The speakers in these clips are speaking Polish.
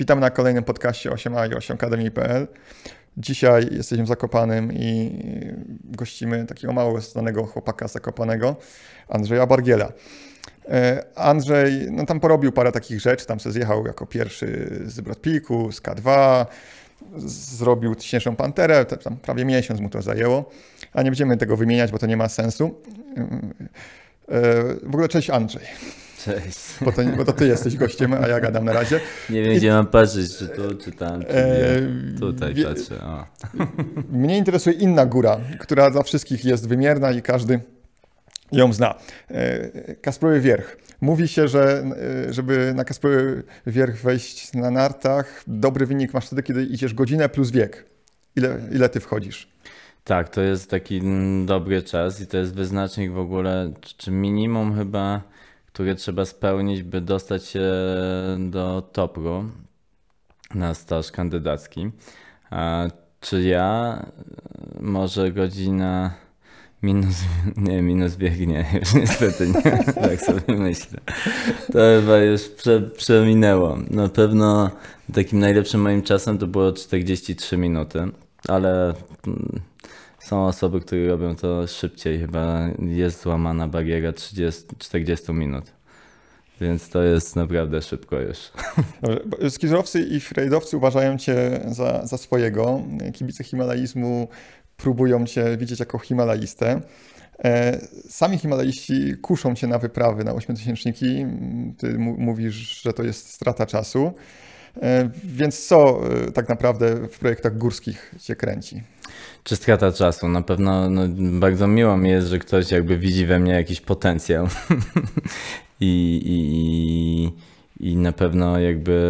Witam na kolejnym podcaście 8a i 8akademii.pl. Dzisiaj jesteśmy w i gościmy takiego mało znanego chłopaka Zakopanego, Andrzeja Bargiela. E, Andrzej, no tam porobił parę takich rzeczy, tam sobie zjechał jako pierwszy z Brodpiku, z K2, zrobił Śnieżną Panterę, tam prawie miesiąc mu to zajęło, a nie będziemy tego wymieniać, bo to nie ma sensu. E, w ogóle cześć Andrzej. Cześć. Bo to, bo to ty jesteś gościem, a ja gadam na razie. Nie wiem, I... gdzie mam patrzeć, czy tu, czy tam, czy e... Tutaj Wie... patrzę. O. Mnie interesuje inna góra, która dla wszystkich jest wymierna i każdy ją zna. E, Kasprowy Wierch. Mówi się, że e, żeby na Kasprowy Wierch wejść na nartach, dobry wynik masz wtedy, kiedy idziesz godzinę plus wiek. Ile, ile ty wchodzisz? Tak, to jest taki mm, dobry czas i to jest wyznacznik w ogóle, czy minimum chyba które trzeba spełnić, by dostać się do topru na staż kandydacki. Czy ja e, może godzina minus, nie, minus biegnie, już niestety nie, tak sobie myślę. To chyba już prze, przeminęło. Na pewno takim najlepszym moim czasem to było 43 minuty, ale mm, są osoby, które robią to szybciej, chyba jest złamana bariera 30-40 minut. Więc to jest naprawdę szybko już. Dobrze. Skizowcy i frejdowcy uważają cię za, za swojego. Kibice himalaizmu próbują cię widzieć jako himalaistę. E, sami Himalaiści kuszą cię na wyprawy na ośmiotysięczniki. Ty mówisz, że to jest strata czasu. E, więc co e, tak naprawdę w projektach górskich cię kręci? Czy strata czasu? Na pewno no, bardzo miło mi jest, że ktoś jakby widzi we mnie jakiś potencjał. I, i, I na pewno jakby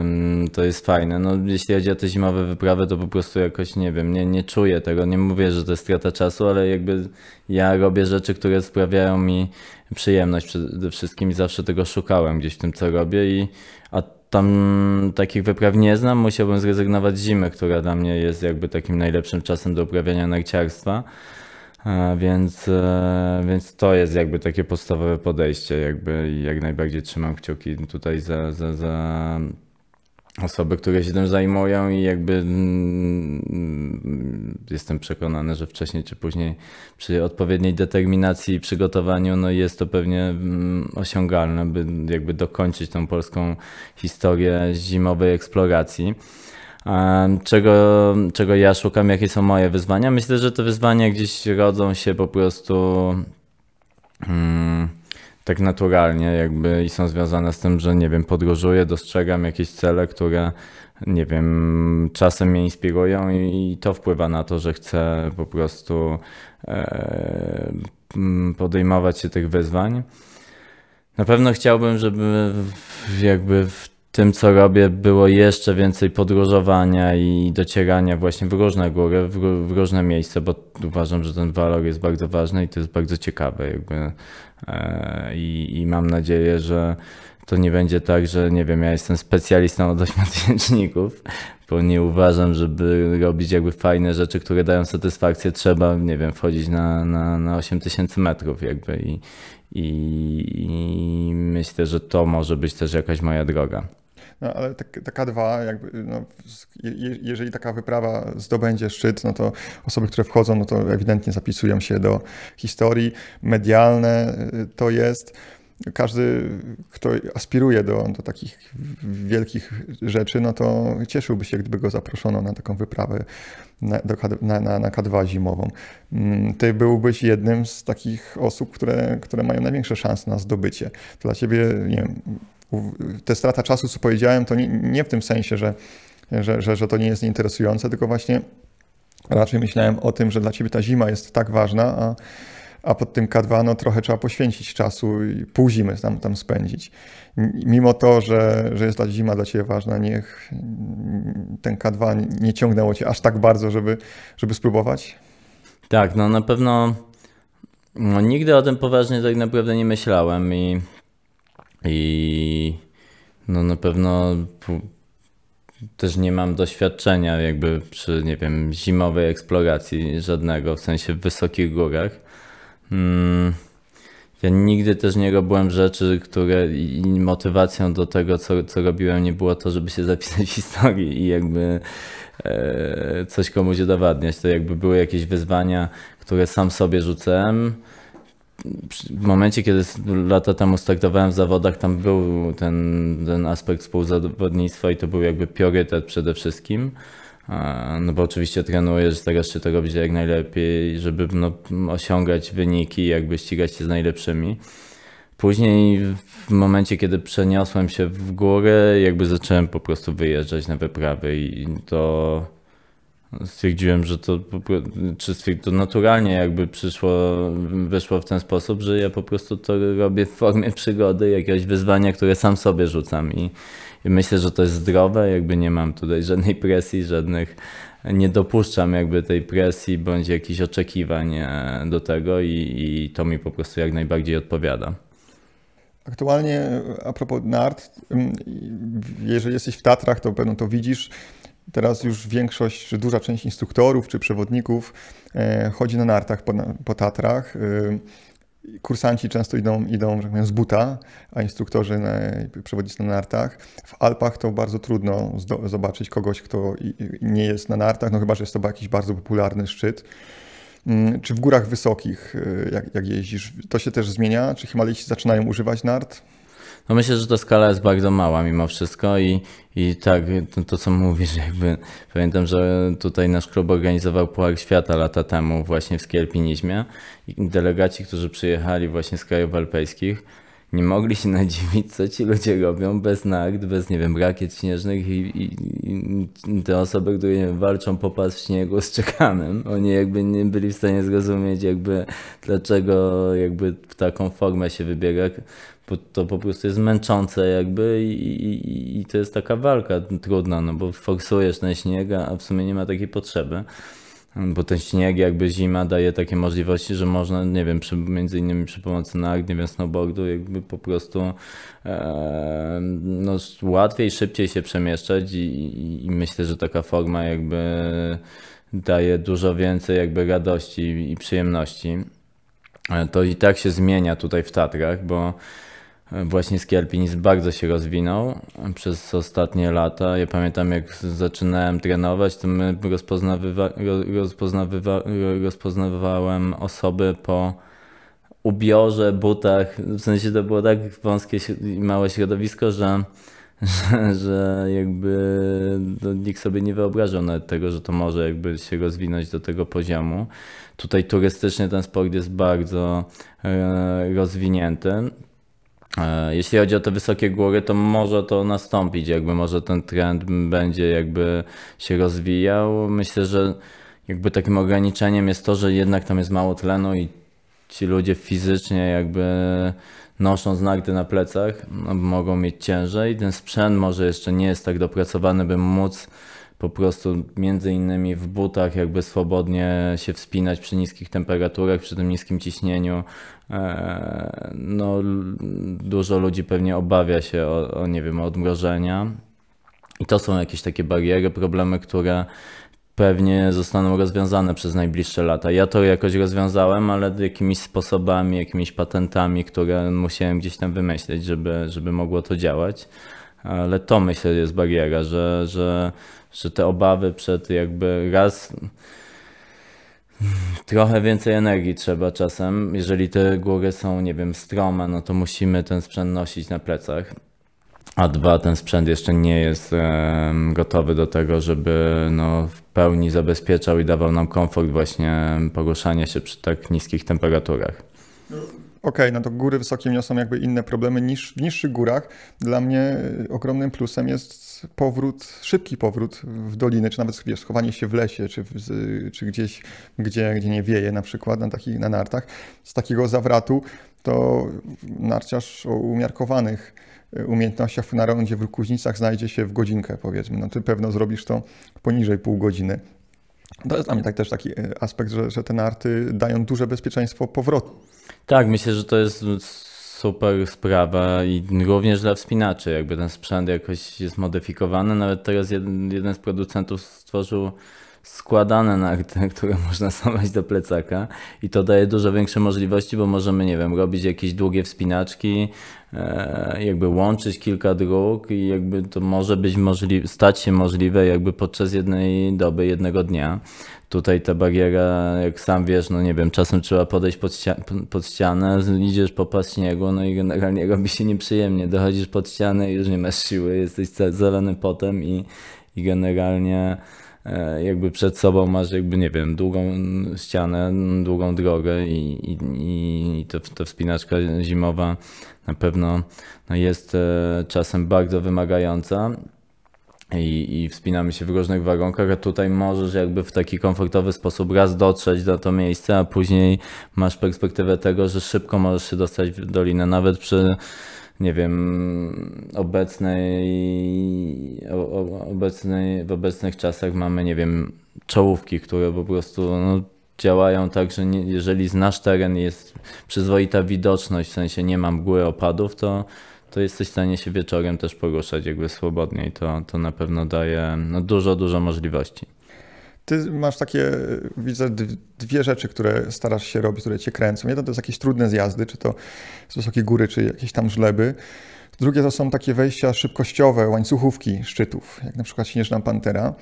mm, to jest fajne. No, jeśli chodzi o te zimowe wyprawy, to po prostu jakoś nie wiem, nie, nie czuję tego. Nie mówię, że to jest strata czasu, ale jakby ja robię rzeczy, które sprawiają mi przyjemność przede wszystkim i zawsze tego szukałem gdzieś w tym, co robię. I, a tam takich wypraw nie znam, musiałbym zrezygnować z zimy, która dla mnie jest jakby takim najlepszym czasem do uprawiania narciarstwa. E, więc, e, więc to jest jakby takie podstawowe podejście, jakby jak najbardziej trzymam kciuki tutaj za, za, za osoby, które się tym zajmują i jakby mm, mm, jestem przekonany, że wcześniej czy później przy odpowiedniej determinacji i przygotowaniu no jest to pewnie mm, osiągalne, by jakby dokończyć tą polską historię zimowej eksploracji. Czego, czego ja szukam, jakie są moje wyzwania? Myślę, że te wyzwania gdzieś rodzą się po prostu. Mm, tak naturalnie jakby i są związane z tym, że nie wiem, podróżuję, dostrzegam jakieś cele, które nie wiem, czasem mnie inspirują i, i to wpływa na to, że chcę po prostu e, podejmować się tych wyzwań. Na pewno chciałbym, żeby jakby w tym, co robię, było jeszcze więcej podróżowania i docierania właśnie w różne góry, w, różne miejsca, bo uważam, że ten walor jest bardzo ważny i to jest bardzo ciekawe. Jakby. E, I, I mam nadzieję, że to nie będzie tak, że nie wiem, ja jestem specjalistą od ośmiotysięczników, bo nie uważam, żeby robić jakby fajne rzeczy, które dają satysfakcję, trzeba, nie wiem, wchodzić na, na, na 8000 metrów jakby i, i, i myślę, że to może być też jakaś moja droga. No, ale tak, taka dwa, jakby, no, jeżeli taka wyprawa zdobędzie szczyt, no to osoby, które wchodzą, no to ewidentnie zapisują się do historii. Medialne y, to jest każdy, kto aspiruje do, do, takich wielkich rzeczy, no to cieszyłby się, gdyby go zaproszono na taką wyprawę na, na, na, K2 zimową. Mm, ty byłbyś jednym z takich osób, które, które mają największe szanse na zdobycie. Dla ciebie, nie wiem, te strata czasu, co powiedziałem, to nie, nie w tym sensie, że, że, że, że to nie jest nieinteresujące, tylko właśnie raczej myślałem o tym, że dla ciebie ta zima jest tak ważna, a, a pod tym K2 no, trochę trzeba poświęcić czasu i pół zimy tam, tam spędzić. Mimo to, że, że jest ta zima dla Ciebie ważna, niech ten K2 nie ciągnęło Cię aż tak bardzo, żeby, żeby spróbować? Tak, no na pewno no, nigdy o tym poważnie tak naprawdę nie myślałem i i no na pewno też nie mam doświadczenia jakby przy, nie wiem, zimowej eksploracji żadnego, w sensie w wysokich górach. Mm, ja nigdy też nie robiłem rzeczy, które i motywacją do tego, co, co robiłem, nie było to, żeby się zapisać w historii i jakby e, coś komuś udowadniać. To jakby były jakieś wyzwania, które sam sobie rzucałem w momencie, kiedy lata temu startowałem w zawodach, tam był ten, ten aspekt współzawodnictwa i to był jakby priorytet przede wszystkim. No bo oczywiście trenujesz, starasz się to robić jak najlepiej, żeby no, osiągać wyniki, jakby ścigać się z najlepszymi. Później w momencie, kiedy przeniosłem się w górę, jakby zacząłem po prostu wyjeżdżać na wyprawy i to stwierdziłem, że to, czy to naturalnie jakby przyszło, wyszło w ten sposób, że ja po prostu to robię w formie przygody, jakiegoś wyzwania, które sam sobie rzucam i, i myślę, że to jest zdrowe, jakby nie mam tutaj żadnej presji, żadnych, nie dopuszczam jakby tej presji bądź jakichś oczekiwań e, do tego i, i to mi po prostu jak najbardziej odpowiada. Aktualnie e, a propos nart, mm, jeżeli jesteś w Tatrach, to pewno to widzisz. Teraz już większość, czy duża część instruktorów czy przewodników e, chodzi na nartach po, po Tatrach. E, kursanci często idą, idą że tak z buta, a instruktorzy na, przewodnicy na nartach. W Alpach to bardzo trudno zobaczyć kogoś, kto nie jest na nartach, no chyba, że jest to jakiś bardzo popularny szczyt. Mm, czy w górach wysokich, e, jak, jak jeździsz, to się też zmienia? Czy Himalajci zaczynają używać nart? no myślę, że ta skala jest bardzo mała mimo wszystko i, i tak to, to co mówisz, jakby pamiętam, że tutaj nasz klub organizował Puchar Świata lata temu właśnie w skierpinizmie i delegaci, którzy przyjechali właśnie z krajów alpejskich, nie mogli się nadziwić, co ci ludzie robią bez nagt, bez, nie wiem, rakiet śnieżnych i, i, i te osoby, które wiem, walczą po pas w śniegu z czekanem, oni jakby nie byli w stanie zrozumieć, jakby dlaczego jakby w taką formę się wybiega to po prostu jest męczące jakby i, i, i, to jest taka walka trudna, no bo forsujesz ten śnieg, a w sumie nie ma takiej potrzeby. Bo ten śnieg, jakby zima daje takie możliwości, że można, nie wiem, przy, między innymi przy pomocy nart, nie wiem, snowboardu, jakby po prostu e, no, łatwiej, szybciej się przemieszczać i, i myślę, że taka forma jakby daje dużo więcej jakby radości i przyjemności. E, to i tak się zmienia tutaj w Tatrach, bo Właśnie alpinizm bardzo się rozwinął przez ostatnie lata. Ja pamiętam, jak zaczynałem trenować, to my rozpoznawywa, rozpoznawywa, rozpoznawałem osoby po ubiorze, butach. W sensie to było tak wąskie i małe środowisko, że, że, że jakby no, nikt sobie nie wyobrażał nawet tego, że to może jakby się rozwinąć do tego poziomu. Tutaj turystycznie ten sport jest bardzo e, rozwinięty. E, jeśli chodzi o te wysokie góry, to może to nastąpić, jakby może ten trend będzie jakby się rozwijał. Myślę, że jakby takim ograniczeniem jest to, że jednak tam jest mało tlenu i ci ludzie fizycznie jakby noszą nagdy na plecach no, mogą mieć ciężej. Ten sprzęt może jeszcze nie jest tak dopracowany, by móc po prostu między innymi w butach jakby swobodnie się wspinać przy niskich temperaturach, przy tym niskim ciśnieniu. E, no, dużo ludzi pewnie obawia się o, o nie wiem, o odmrożenia. I to są jakieś takie bariery, problemy, które pewnie zostaną rozwiązane przez najbliższe lata. Ja to jakoś rozwiązałem, ale jakimiś sposobami, jakimiś patentami, które musiałem gdzieś tam wymyśleć, żeby, żeby mogło to działać. Ale to myślę jest bariera, że, że że te obawy przed jakby raz trochę więcej energii trzeba czasem. Jeżeli te góry są, nie wiem, strome, no to musimy ten sprzęt nosić na plecach. A dwa, ten sprzęt jeszcze nie jest gotowy do tego, żeby no, w pełni zabezpieczał i dawał nam komfort właśnie poruszania się przy tak niskich temperaturach. No, ok, no to góry wysokie niosą jakby inne problemy niż w niższych górach. Dla mnie y, ogromnym plusem jest powrót, szybki powrót w doliny, czy nawet wiesz, schowanie się w lesie, czy, w, czy gdzieś, gdzie, gdzie nie wieje na przykład, na, takich, na nartach. Z takiego zawratu to narciarz o umiarkowanych y, umiejętnościach na rondzie w Rukuźnicach znajdzie się w godzinkę powiedzmy. No ty pewno zrobisz to poniżej pół godziny. To jest dla mnie tak też taki y, aspekt, że, że te narty dają duże bezpieczeństwo powrotu tak, myślę, że to jest super sprawa i również dla wspinaczy, jakby ten sprzęt jakoś jest modyfikowany. Nawet teraz jeden, jeden z producentów stworzył składane narty, które można schować do plecaka i to daje dużo większe możliwości, bo możemy, nie wiem, robić jakieś długie wspinaczki, e, jakby łączyć kilka dróg i jakby to może być możliwe, stać się możliwe jakby podczas jednej doby, jednego dnia. Tutaj ta bariera, jak sam wiesz, no nie wiem, czasem trzeba podejść pod, pod ścianę, idziesz po pas śniegu, no i generalnie robi się nieprzyjemnie. Dochodzisz pod ścianę i już nie masz siły, jesteś zalany potem i, i generalnie e, jakby przed sobą masz jakby, nie wiem, długą ścianę, długą drogę i, i, i to, to wspinaczka zimowa na pewno no jest e, czasem bardzo wymagająca i, i wspinamy się w różnych wagonkach, a tutaj możesz jakby w taki komfortowy sposób raz dotrzeć do to miejsce, a później masz perspektywę tego, że szybko możesz się dostać w dolinę, nawet przy nie wiem, obecnej, obecnej, w obecnych czasach mamy, nie wiem, czołówki, które po prostu no, działają tak, że nie, jeżeli znasz teren, jest przyzwoita widoczność, w sensie nie ma mgły opadów, to to jesteś w stanie się wieczorem też poruszać jakby swobodniej. To, to na pewno daje no, dużo, dużo możliwości. Ty masz takie, widzę, dwie rzeczy, które starasz się robić, które cię kręcą. Jedna to jest jakieś trudne zjazdy, czy to z wysokiej góry, czy jakieś tam żleby. Drugie to są takie wejścia szybkościowe, łańcuchówki szczytów, jak na przykład Śnieżna Pantera.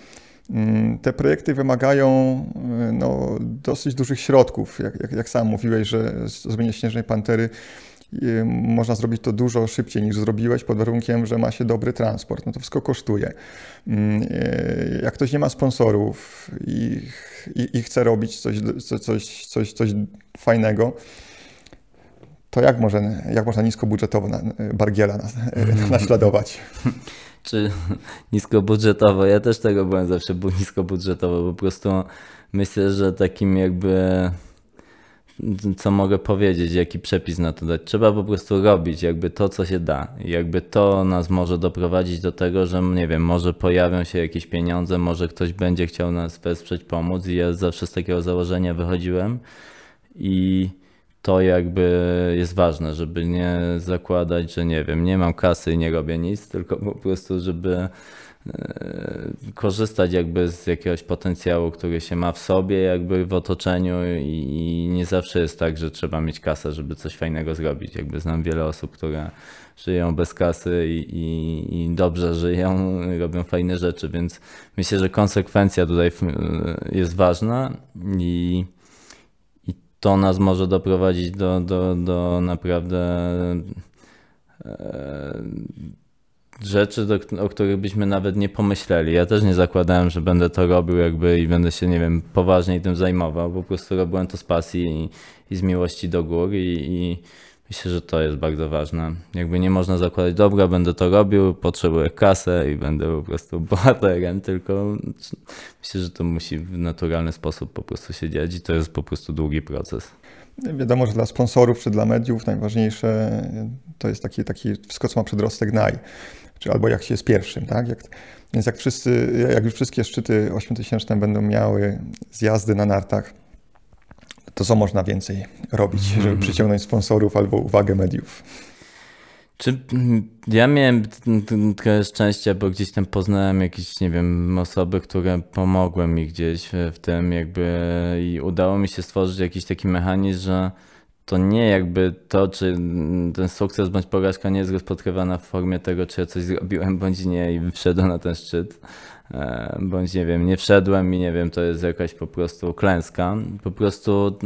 Mm, te projekty wymagają y, no, dosyć dużych środków. Jak, jak, jak sam mówiłeś, że zrobienie Śnieżnej Pantery można zrobić to dużo szybciej niż zrobiłeś, pod warunkiem, że ma się dobry transport. No to wszystko kosztuje. Mm, e, jak ktoś nie ma sponsorów i, i, i chce robić coś, coś, coś, coś fajnego, to jak, może, jak można niskobudżetowo na, Bargiela naśladować? Czy niskobudżetowo? Ja też tego byłem zawsze był niskobudżetowo. Po prostu myślę, że takim jakby co mogę powiedzieć, jaki przepis na to dać. Trzeba po prostu robić jakby to, co się da. Jakby to nas może doprowadzić do tego, że no nie wiem, może pojawią się jakieś pieniądze, może ktoś będzie chciał nas wesprzeć, pomóc i ja zawsze z takiego założenia wychodziłem i to jakby jest ważne, żeby nie zakładać, że nie wiem, nie mam kasy i nie robię nic, tylko po prostu, żeby e, korzystać jakby z jakiegoś potencjału, który się ma w sobie, jakby w otoczeniu i nie zawsze jest tak, że trzeba mieć kasę, żeby coś fajnego zrobić. Jakby znam wiele osób, które żyją bez kasy i, i, i dobrze żyją, robią fajne rzeczy, więc myślę, że konsekwencja tutaj e, jest ważna i to nas może doprowadzić do, do, do naprawdę e, rzeczy, do, o których byśmy nawet nie pomyśleli. Ja też nie zakładałem, że będę to robił jakby i będę się, nie wiem, poważniej tym zajmował. Po prostu robiłem to z pasji i, i z miłości do gór i, i Myślę, że to jest bardzo ważne. Jakby nie można zakładać, dobra, będę to robił, potrzebuję kasę i będę po prostu bohaterem, tylko myślę, że to musi w naturalny sposób po prostu się dziać i to jest po prostu długi proces. No wiadomo, że dla sponsorów czy dla mediów najważniejsze to jest taki, taki wszystko, co ma przedrostek naj, czy albo jak się jest pierwszym, tak? Jak, więc jak, wszyscy, jak już wszystkie szczyty 8000 będą miały zjazdy na nartach, to co można więcej robić, żeby mhm. przyciągnąć sponsorów albo uwagę mediów? Czy mm, ja miałem trochę szczęścia, bo gdzieś tam poznałem jakieś, nie wiem, osoby, które pomogły mi gdzieś w tym jakby i udało mi się stworzyć jakiś taki mechanizm, że to nie jakby to, czy mm, ten sukces bądź porażka nie jest rozpatrywana w formie tego, czy ja coś zrobiłem bądź nie i wszedłem na ten szczyt, E, bądź nie wiem, nie wszedłem i nie wiem, to jest jakaś po prostu klęska. Po prostu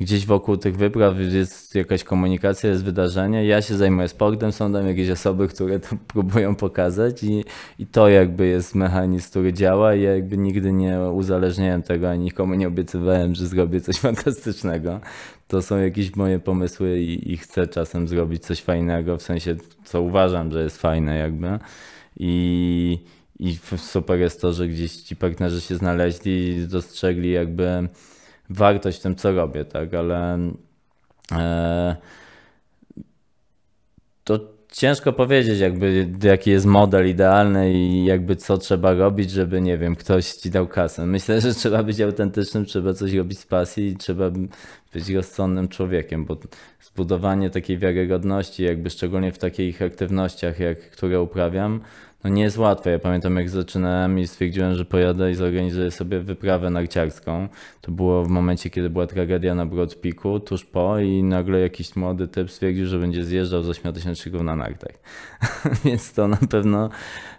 gdzieś wokół tych wypraw jest jakaś komunikacja, jest wydarzenie. Ja się zajmuję sportem, są tam jakieś osoby, które to próbują pokazać i, i to jakby jest mechanizm, który działa ja jakby nigdy nie uzależniałem tego, ani nikomu nie obiecywałem, że zrobię coś fantastycznego. To są jakieś moje pomysły i, i chcę czasem zrobić coś fajnego, w sensie co uważam, że jest fajne jakby. I i super jest to, że gdzieś ci partnerzy się znaleźli i dostrzegli jakby wartość w tym, co robię, tak, ale e, to ciężko powiedzieć, jakby jaki jest model idealny i jakby co trzeba robić, żeby, nie wiem, ktoś ci dał kasę. Myślę, że trzeba być autentycznym, trzeba coś robić z pasji i trzeba być rozsądnym człowiekiem, bo zbudowanie takiej wiarygodności, jakby szczególnie w takich aktywnościach, jak które uprawiam, no nie jest łatwe. Ja pamiętam jak zaczynałem i stwierdziłem, że pojadę i zorganizuję sobie wyprawę narciarską. To było w momencie, kiedy była tragedia na Broad Peaku, tuż po i nagle jakiś młody typ stwierdził, że będzie zjeżdżał ze śmiateśniaczyków na nartach. Więc to na pewno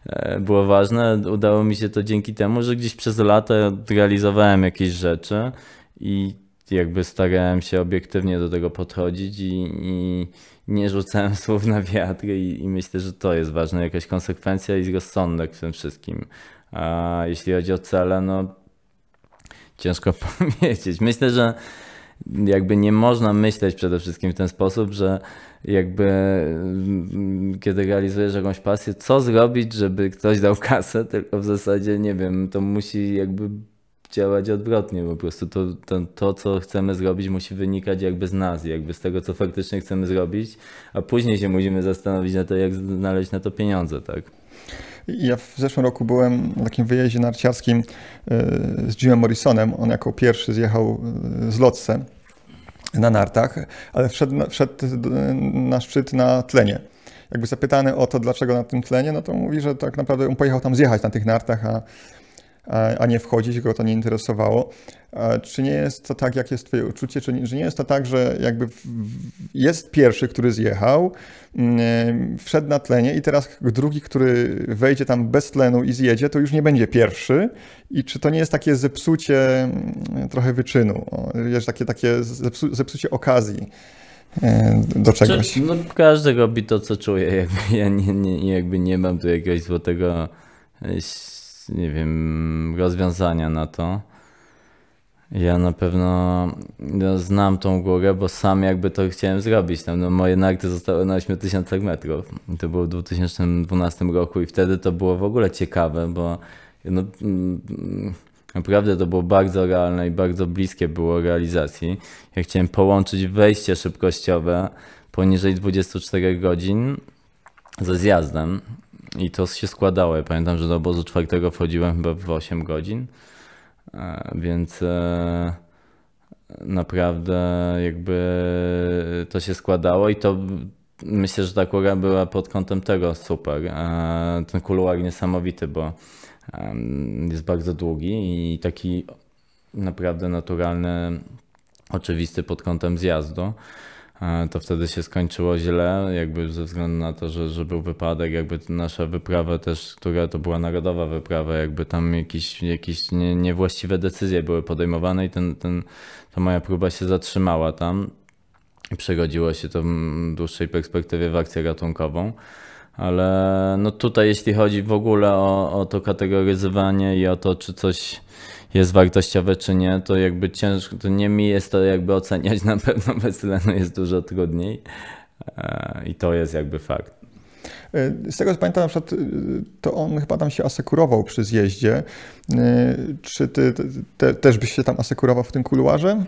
e, było ważne. Udało mi się to dzięki temu, że gdzieś przez lata realizowałem jakieś rzeczy i jakby starałem się obiektywnie do tego podchodzić i, i nie rzucałem słów na wiatr i, i myślę, że to jest ważne, jakaś konsekwencja i rozsądek w tym wszystkim. A jeśli chodzi o cele, no ciężko powiedzieć. Myślę, że jakby nie można myśleć przede wszystkim w ten sposób, że jakby mm, kiedy realizujesz jakąś pasję, co zrobić, żeby ktoś dał kasę, tylko w zasadzie nie wiem, to musi jakby działać odwrotnie po prostu. To, to, to, co chcemy zrobić, musi wynikać jakby z nas, jakby z tego, co faktycznie chcemy zrobić, a później się musimy zastanowić na to, jak znaleźć na to pieniądze, tak? Ja w zeszłym roku byłem na takim wyjeździe narciarskim e, z Jimem Morrisonem. On jako pierwszy zjechał e, z lotce na nartach, ale wszedł, wszedł e, na szczyt na tlenie jakby zapytany o to, dlaczego na tym tlenie, no to mówi, że tak naprawdę on pojechał tam zjechać na tych nartach, a a nie wchodzić, go to nie interesowało. Czy nie jest to tak, jak jest Twoje uczucie? Czy nie, nie jest to tak, że jakby jest pierwszy, który zjechał, mm, wszedł na tlenie i teraz drugi, który wejdzie tam bez tlenu i zjedzie, to już nie będzie pierwszy? I czy to nie jest takie zepsucie mm, trochę wyczynu? Wiesz, takie, takie zepsu, zepsucie okazji? E, do znaczy, czegoś. No, każdy robi to, co czuje. Jakby ja nie, nie, jakby nie mam tu jakiegoś złotego e, nie wiem, rozwiązania na to. Ja na pewno no, znam tą górę, bo sam jakby to chciałem zrobić. Tam, no, no, moje narty zostały na 8000 metrów. To było w 2012 roku i wtedy to było w ogóle ciekawe, bo no, mm, naprawdę to było bardzo realne i bardzo bliskie było realizacji. Ja chciałem połączyć wejście szybkościowe poniżej 24 godzin ze zjazdem i to się składało. Ja pamiętam, że do obozu czwartego wchodziłem chyba w 8 godzin, e, więc e, naprawdę jakby to się składało i to myślę, że ta kura była pod kątem tego super. E, ten kuluar niesamowity, bo jest bardzo długi i taki naprawdę naturalny, oczywisty pod kątem zjazdu. E, to wtedy się skończyło źle, jakby ze względu na to, że, że był wypadek, jakby nasza wyprawa też, która to była narodowa wyprawa, jakby tam jakieś, jakieś nie, niewłaściwe decyzje były podejmowane i ten, ten, ta moja próba się zatrzymała tam i przegodziło się to w dłuższej perspektywie w akcję ratunkową. Ale no tutaj, jeśli chodzi w ogóle o, o to kategoryzowanie i o to, czy coś jest wartościowe czy nie, to jakby ciężko, to nie mi jest to jakby oceniać, na pewno bez tlenu jest dużo trudniej e, i to jest jakby fakt. E, z tego co pamiętam, na przykład, e, to on chyba tam się asekurował przy zjeździe. Czy ty te, też byś się tam asekurował w tym kuluarze?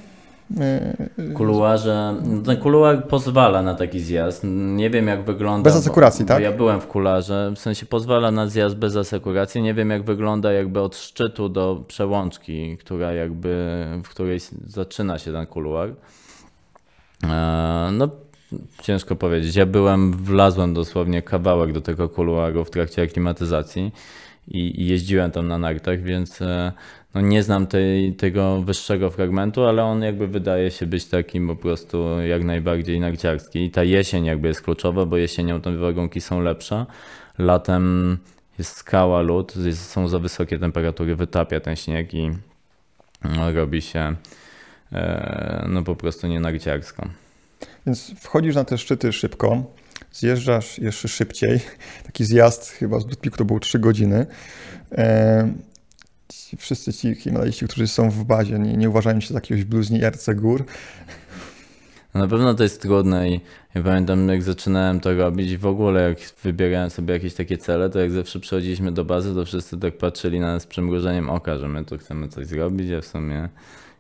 Yy, yy, Kuluarze, ten kuluar pozwala na taki zjazd. Nie wiem jak wygląda. Bez asekuracji, bo, tak? Bo ja byłem w kularze, w sensie pozwala na zjazd bez asekuracji. Nie wiem jak wygląda jakby od szczytu do przełączki, która jakby, w której zaczyna się ten kuluar. E, no ciężko powiedzieć. Ja byłem, wlazłem dosłownie kawałek do tego kuluaru w trakcie aklimatyzacji i, i jeździłem tam na nartach, więc e, no nie znam tej, tego wyższego fragmentu, ale on jakby wydaje się być takim po prostu jak najbardziej narciarski. I ta jesień jakby jest kluczowa, bo jesienią te wagonki są lepsze. Latem jest skała lód, jest, są za wysokie temperatury, wytapia ten śnieg i no, robi się e, no po prostu nie narciarsko. Więc wchodzisz na te szczyty szybko, zjeżdżasz jeszcze szybciej. Taki zjazd chyba z Blood to było 3 godziny. Ci, wszyscy ci Himalaiści, którzy są w bazie, nie, nie uważają się za jakiegoś bluźnierce gór. No, na pewno to jest trudne i ja pamiętam jak zaczynałem to robić w ogóle jak wybierałem sobie jakieś takie cele, to jak zawsze przychodziliśmy do bazy, to wszyscy tak patrzyli na nas z przymrużeniem oka, że my tu chcemy coś zrobić, a w sumie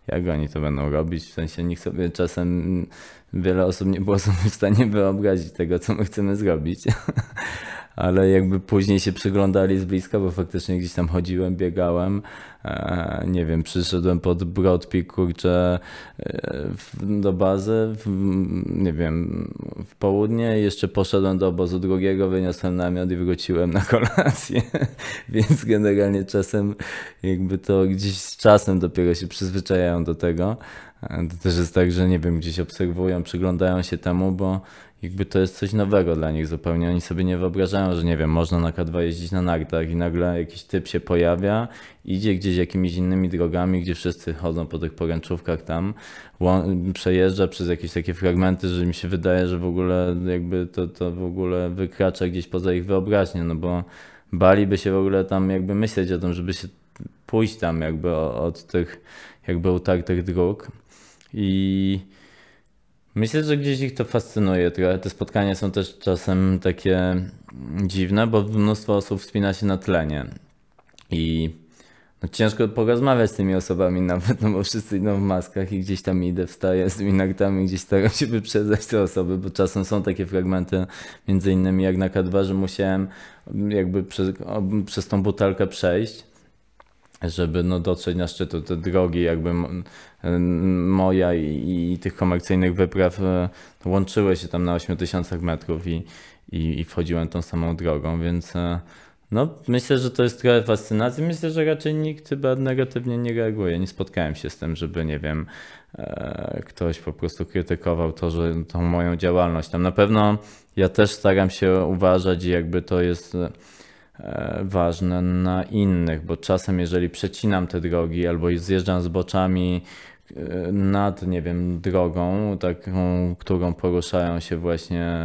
jak oni to będą robić. W sensie nikt sobie czasem, wiele osób nie było sobie w stanie wyobrazić tego, co my chcemy zrobić. ale jakby później się przyglądali z bliska, bo faktycznie gdzieś tam chodziłem, biegałem, e, nie wiem, przyszedłem pod Broad Peak, kurczę, e, do bazy, w, nie wiem, w południe, jeszcze poszedłem do obozu drugiego, wyniosłem namiot i wróciłem na kolację, więc generalnie czasem jakby to gdzieś z czasem dopiero się przyzwyczajają do tego, e, to też jest tak, że nie wiem, gdzieś obserwują, przyglądają się temu, bo jakby to jest coś nowego dla nich zupełnie. Oni sobie nie wyobrażają, że nie wiem, można na K2 jeździć na nartach i nagle jakiś typ się pojawia, idzie gdzieś jakimiś innymi drogami, gdzie wszyscy chodzą po tych poręczówkach tam, przejeżdża przez jakieś takie fragmenty, że mi się wydaje, że w ogóle jakby to, to w ogóle wykracza gdzieś poza ich wyobraźnię, no bo baliby się w ogóle tam jakby myśleć o tym, żeby się pójść tam jakby od tych jakby utartych dróg i Myślę, że gdzieś ich to fascynuje trochę. Te spotkania są też czasem takie dziwne, bo mnóstwo osób wspina się na tlenie. I no ciężko porozmawiać z tymi osobami nawet, no bo wszyscy idą w maskach i gdzieś tam idę, wstaję z tymi gdzieś staram się wyprzedzać te osoby, bo czasem są takie fragmenty, między innymi jak na K2, że musiałem jakby przez, przez tą butelkę przejść, żeby no dotrzeć na szczyt, te drogi jakby moja i, i tych komercyjnych wypraw e, łączyły się tam na 8000 metrów i, i, i wchodziłem tą samą drogą, więc e, no, myślę, że to jest trochę fascynacja. Myślę, że raczej nikt chyba negatywnie nie reaguje. Nie spotkałem się z tym, żeby, nie wiem, e, ktoś po prostu krytykował to, że tą moją działalność. Tam na pewno ja też staram się uważać i jakby to jest ważne na innych, bo czasem jeżeli przecinam te drogi albo zjeżdżam z boczami nad, nie wiem, drogą, taką, którą poruszają się właśnie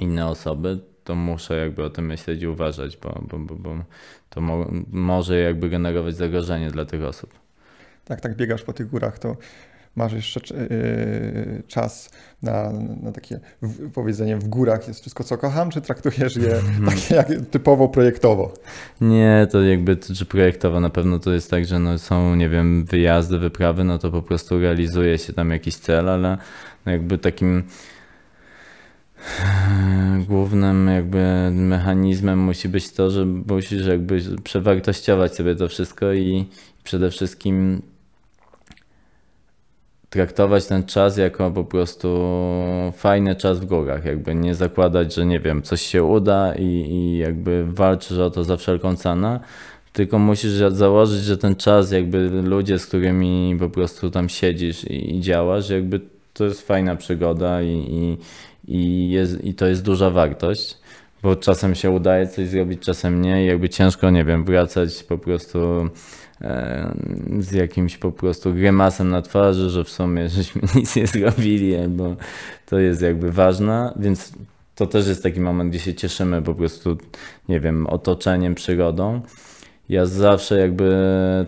inne osoby, to muszę jakby o tym myśleć i uważać, bo, bo, bo, bo to mo może jakby generować zagrożenie dla tych osób. Tak, tak biegasz po tych górach, to masz jeszcze e, czas na, na takie powiedzenie w górach jest wszystko, co kocham, czy traktujesz je mhm. takie jak typowo projektowo? Nie, to jakby czy projektowo na pewno to jest tak, że no są, nie wiem, wyjazdy, wyprawy, no to po prostu realizuje się tam jakiś cel, ale no jakby takim głównym jakby mechanizmem musi być to, że musisz jakby przewartościować sobie to wszystko i przede wszystkim traktować ten czas jako po prostu fajny czas w górach, jakby nie zakładać, że nie wiem, coś się uda i, i jakby walczysz o to za wszelką cenę, tylko musisz założyć, że ten czas, jakby ludzie, z którymi po prostu tam siedzisz i, i działasz, jakby to jest fajna przygoda i, i, i, jest, i to jest duża wartość. Bo czasem się udaje coś zrobić, czasem nie, i jakby ciężko, nie wiem, wracać po prostu z jakimś po prostu grymasem na twarzy, że w sumie żeśmy nic nie zrobili, bo to jest jakby ważne, więc to też jest taki moment, gdzie się cieszymy po prostu, nie wiem, otoczeniem, przygodą. Ja zawsze jakby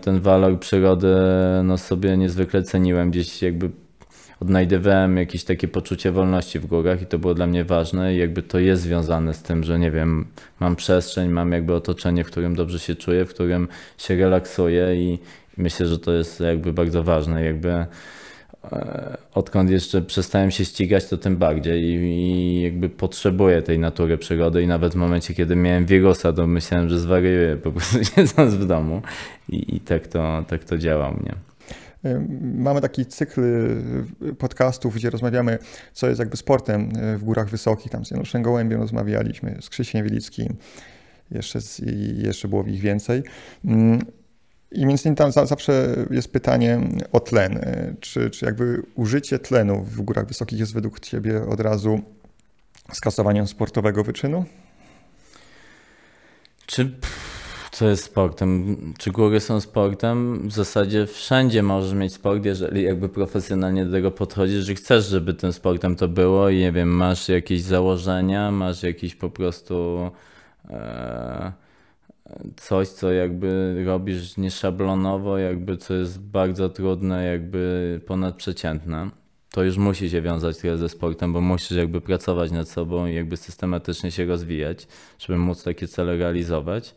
ten walor przyrody no sobie niezwykle ceniłem, gdzieś jakby odnajdywałem jakieś takie poczucie wolności w górach i to było dla mnie ważne i jakby to jest związane z tym, że nie wiem, mam przestrzeń, mam jakby otoczenie, w którym dobrze się czuję, w którym się relaksuję i myślę, że to jest jakby bardzo ważne, jakby e, odkąd jeszcze przestałem się ścigać, to tym bardziej I, i, jakby potrzebuję tej natury przyrody i nawet w momencie, kiedy miałem wirusa, to myślałem, że zwariuję po prostu siedząc w domu i, i tak, to, tak to działa u mnie. Mamy taki cykl y, podcastów, gdzie rozmawiamy, co jest jakby sportem y, w górach wysokich. Tam z Januszem Gołębiem rozmawialiśmy, z Krzysiem Wielickim, jeszcze, z, jeszcze było ich więcej. I między innymi tam za, zawsze jest pytanie o tlen. Y, czy, czy jakby użycie tlenu w górach wysokich jest według Ciebie od razu skasowaniem sportowego wyczynu? Czy. Co jest sportem? Czy góry są sportem? W zasadzie wszędzie możesz mieć sport, jeżeli jakby profesjonalnie do tego podchodzisz, że chcesz, żeby tym sportem to było i nie wiem, masz jakieś założenia, masz jakieś po prostu e, coś, co jakby robisz nieszablonowo, jakby co jest bardzo trudne, jakby ponadprzeciętne. To już musi się wiązać trochę ze sportem, bo musisz jakby pracować nad sobą i jakby systematycznie się rozwijać, żeby móc takie cele realizować.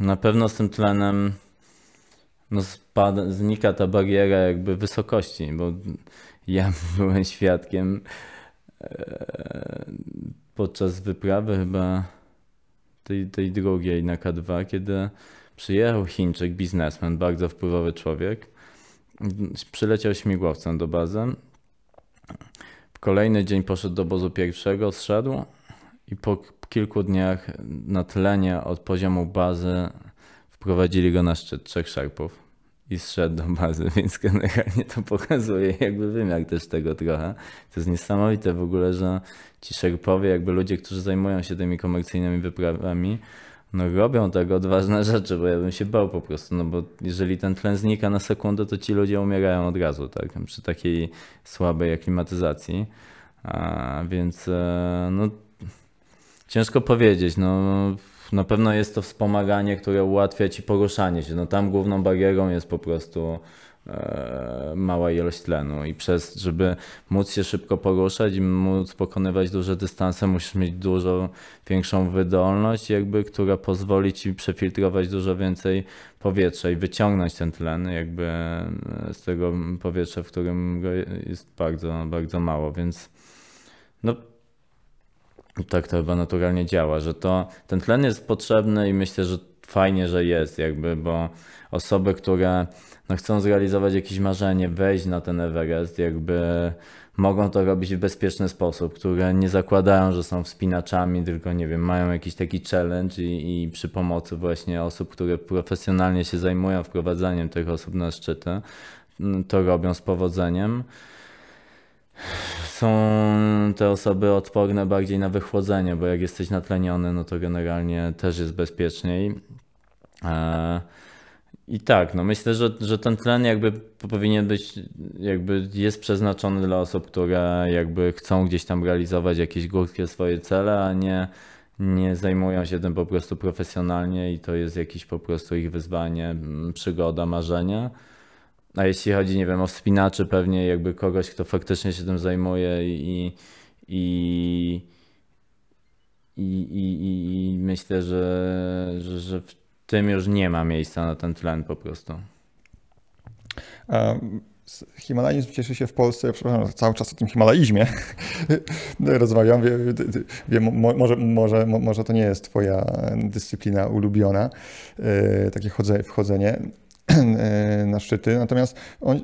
Na pewno z tym tlenem no spada, znika ta bariera jakby wysokości, bo ja byłem świadkiem e, podczas wyprawy chyba tej, tej drugiej na K2, kiedy przyjechał Chińczyk, biznesmen, bardzo wpływowy człowiek, przyleciał śmigłowcem do bazy. W kolejny dzień poszedł do obozu pierwszego, zszedł i po kilku dniach na tlenie od poziomu bazy wprowadzili go na szczyt trzech szarpów i zszedł do bazy, więc generalnie to pokazuje jakby wymiar też tego trochę. To jest niesamowite w ogóle, że ci szarpowie, jakby ludzie, którzy zajmują się tymi komercyjnymi wyprawami, no robią tak odważne rzeczy, bo ja bym się bał po prostu, no bo jeżeli ten tlen znika na sekundę, to ci ludzie umierają od razu, tak, przy takiej słabej aklimatyzacji. A więc e, no Ciężko powiedzieć. No, na pewno jest to wspomaganie, które ułatwia ci poruszanie się. No, tam główną barierą jest po prostu e, mała ilość tlenu i przez, żeby móc się szybko poruszać i móc pokonywać duże dystanse, musisz mieć dużo większą wydolność, jakby, która pozwoli ci przefiltrować dużo więcej powietrza i wyciągnąć ten tlen jakby e, z tego powietrza, w którym jest bardzo, bardzo mało, więc no tak to chyba naturalnie działa, że to ten tlen jest potrzebny i myślę, że fajnie, że jest jakby, bo osoby, które no, chcą zrealizować jakieś marzenie, wejść na ten Everest, jakby mogą to robić w bezpieczny sposób, które nie zakładają, że są wspinaczami, tylko nie wiem, mają jakiś taki challenge i, i przy pomocy właśnie osób, które profesjonalnie się zajmują wprowadzaniem tych osób na szczyty, to robią z powodzeniem są te osoby odporne bardziej na wychłodzenie, bo jak jesteś natleniony, no to generalnie też jest bezpieczniej. E, I tak, no myślę, że, że ten tlen jakby powinien być, jakby jest przeznaczony dla osób, które jakby chcą gdzieś tam realizować jakieś górskie swoje cele, a nie, nie zajmują się tym po prostu profesjonalnie i to jest jakieś po prostu ich wyzwanie, przygoda, marzenie. A jeśli chodzi, nie wiem, o wspinaczy, pewnie jakby kogoś, kto faktycznie się tym zajmuje i, i, i, i, i myślę, że, że, że w tym już nie ma miejsca na ten tlen po prostu. Um himalaizm cieszy się w Polsce, przepraszam, cały czas o tym himalaizmie rozmawiam, wiem, wie, może, może, może to nie jest twoja dyscyplina ulubiona, e, takie wchodzenie, E, na szczyty, natomiast on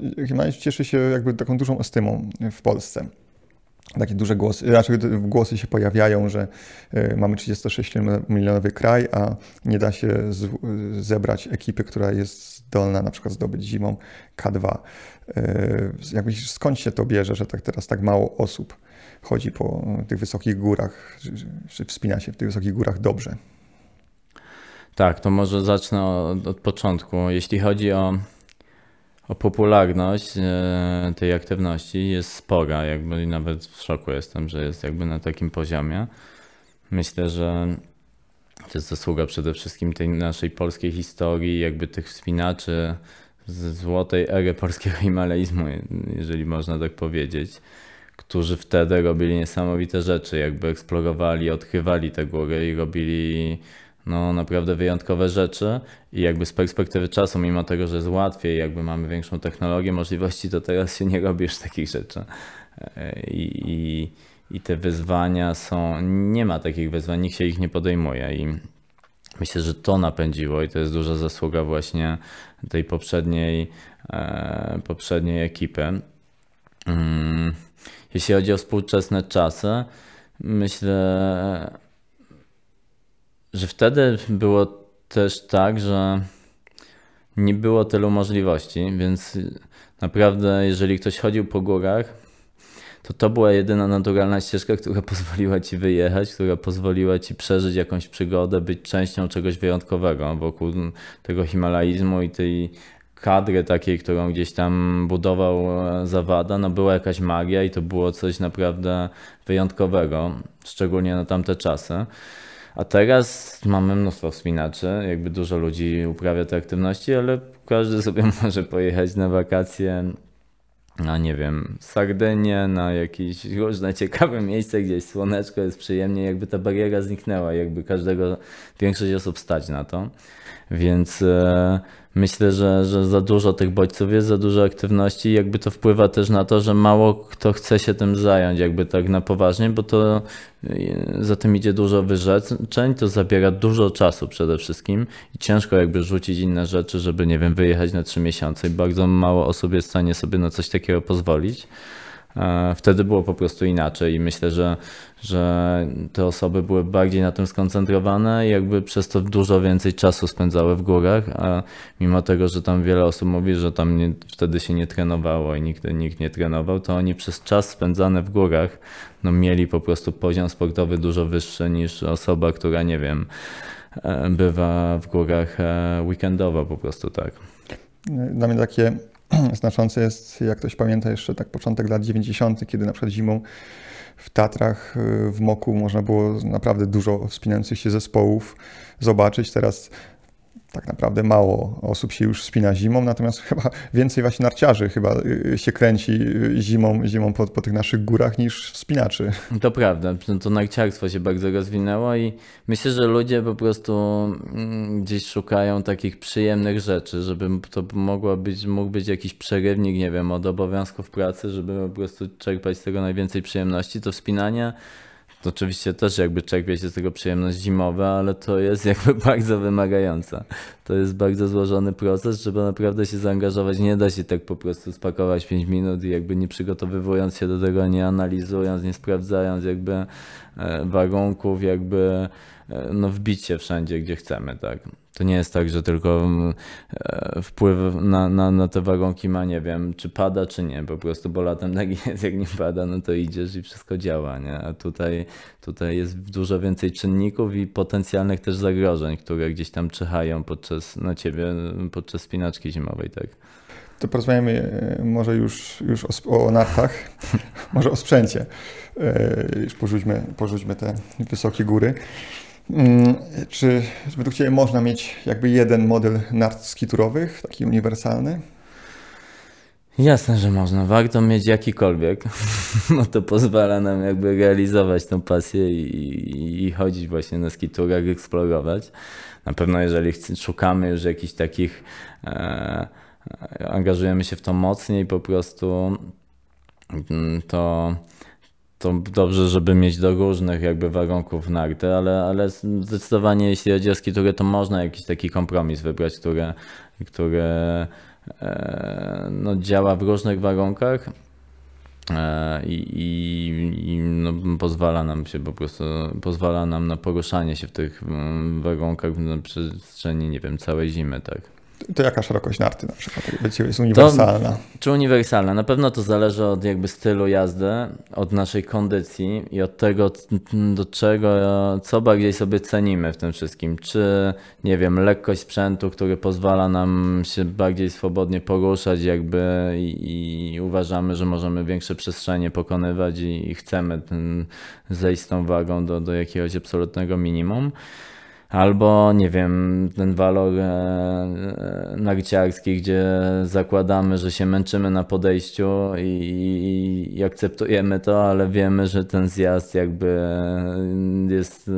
cieszy się jakby taką dużą estymą e, w Polsce. Takie duże głosy, raczej e, znaczy, głosy się pojawiają, że mamy 36-milionowy kraj, a nie da się zebrać ekipy, która jest zdolna na przykład zdobyć zimą K2. Jak myślisz, skąd się to bierze, że tak teraz tak mało osób chodzi po tych wysokich górach, czy, czy wspina się w tych wysokich górach dobrze? Tak, to może zacznę od, od początku. Jeśli chodzi o, o popularność e, tej aktywności, jest spora, jakby nawet w szoku jestem, że jest jakby na takim poziomie. Myślę, że to jest zasługa przede wszystkim tej naszej polskiej historii, jakby tych wspinaczy z złotej ery polskiego himalaizmu, jeżeli można tak powiedzieć, którzy wtedy robili niesamowite rzeczy, jakby eksplorowali, odkrywali te góry i robili no, naprawdę wyjątkowe rzeczy i jakby z perspektywy czasu, mimo tego, że jest łatwiej, jakby mamy większą technologię, możliwości, to teraz się nie robi już takich rzeczy. E, I, i, i te wyzwania są, nie ma takich wyzwań, nikt się ich nie podejmuje i myślę, że to napędziło i to jest duża zasługa właśnie tej poprzedniej, e, poprzedniej ekipy. Mm, jeśli chodzi o współczesne czasy, myślę, że wtedy było też tak, że nie było tylu możliwości, więc naprawdę, jeżeli ktoś chodził po górach, to to była jedyna naturalna ścieżka, która pozwoliła ci wyjechać, która pozwoliła ci przeżyć jakąś przygodę, być częścią czegoś wyjątkowego wokół tego himalaizmu i tej kadry takiej, którą gdzieś tam budował e, Zawada, no była jakaś magia i to było coś naprawdę wyjątkowego, szczególnie na tamte czasy. A teraz mamy mnóstwo wspinaczy, jakby dużo ludzi uprawia te aktywności, ale każdy sobie może pojechać na wakacje na nie wiem, Sardynię, na jakieś różne ciekawe miejsce, gdzieś słoneczko jest przyjemnie, jakby ta bariera zniknęła, jakby każdego, większość osób stać na to. Więc e, myślę, że, że za dużo tych bodźców jest, za dużo aktywności i jakby to wpływa też na to, że mało kto chce się tym zająć jakby tak na poważnie, bo to y, za tym idzie dużo wyrzeczeń, to zabiera dużo czasu przede wszystkim i ciężko jakby rzucić inne rzeczy, żeby nie wiem, wyjechać na trzy miesiące i bardzo mało osób jest w stanie sobie na coś takiego pozwolić. E, wtedy było po prostu inaczej i myślę, że, że te osoby były bardziej na tym skoncentrowane i jakby przez to dużo więcej czasu spędzały w górach, a mimo tego, że tam wiele osób mówi, że tam nie, wtedy się nie trenowało i nigdy nikt nie trenował, to oni przez czas spędzany w górach no, mieli po prostu poziom sportowy dużo wyższy niż osoba, która nie wiem, e, bywa w górach e, weekendowo po prostu tak. Dla mnie takie Znaczące jest, jak ktoś pamięta jeszcze tak początek lat 90., kiedy na przykład zimą w Tatrach, y, w Moku można było naprawdę dużo wspinających się zespołów zobaczyć. Teraz tak naprawdę mało osób się już spina zimą, natomiast chyba więcej właśnie narciarzy chyba y, y, się kręci y, zimą, zimą po, po tych naszych górach niż wspinaczy. To prawda, no to narciarstwo się bardzo rozwinęło i myślę, że ludzie po prostu mm, gdzieś szukają takich przyjemnych rzeczy, żeby to mogło być, mógł być jakiś przerywnik, nie wiem, od obowiązków pracy, żeby po prostu czerpać z tego najwięcej przyjemności, to wspinania to oczywiście też jakby czerpie się z tego przyjemność zimowa, ale to jest jakby bardzo wymagająca. To jest bardzo złożony proces, żeby naprawdę się zaangażować. Nie da się tak po prostu spakować 5 minut i jakby nie przygotowywując się do tego, nie analizując, nie sprawdzając jakby e, warunków, jakby E, no, wbić się wszędzie, gdzie chcemy, tak. To nie jest tak, że tylko mm, e, wpływ na, na, na te wagonki ma, nie wiem, czy pada, czy nie, po prostu, bo latem tak jest, jak nie pada, no to idziesz i wszystko działa, nie? A tutaj, tutaj jest dużo więcej czynników i potencjalnych też zagrożeń, które gdzieś tam czyhają podczas, na ciebie, podczas spinaczki zimowej, tak. To porozmawiamy e, może już, już o, o nartach, może o sprzęcie. Już porzućmy, porzućmy te wysokie góry. Mm, czy według Ciebie można mieć jakby jeden model nart skiturowych, taki uniwersalny? Jasne, że można. Warto mieć jakikolwiek, bo to pozwala nam jakby realizować tą pasję i, i, i chodzić właśnie na skiturach, eksplorować. Na pewno jeżeli szukamy już jakichś takich, e, e, angażujemy się w to mocniej po prostu, mm, to to dobrze, żeby mieć do różnych jakby warunków narty, ale, ale zdecydowanie jeśli chodzi o skiturę, to można jakiś taki kompromis wybrać, który, który e, no, działa w różnych warunkach e, i, i no, pozwala nam się po prostu, pozwala nam na poruszanie się w tych mm, warunkach na przestrzeni, nie wiem, całej zimy, tak. To jaka szerokość narty na przykład jest uniwersalna? To, czy uniwersalna? Na pewno to zależy od jakby stylu jazdy, od naszej kondycji i od tego, do czego, co bardziej sobie cenimy w tym wszystkim. Czy, nie wiem, lekkość sprzętu, który pozwala nam się bardziej swobodnie poruszać jakby i, i uważamy, że możemy większe przestrzenie pokonywać i, i chcemy ten, zejść z tą wagą do, do jakiegoś absolutnego minimum. Albo, nie wiem, ten walor e, e narciarski, gdzie zakładamy, że się męczymy na podejściu i, i, akceptujemy to, ale wiemy, że ten zjazd jakby jest e,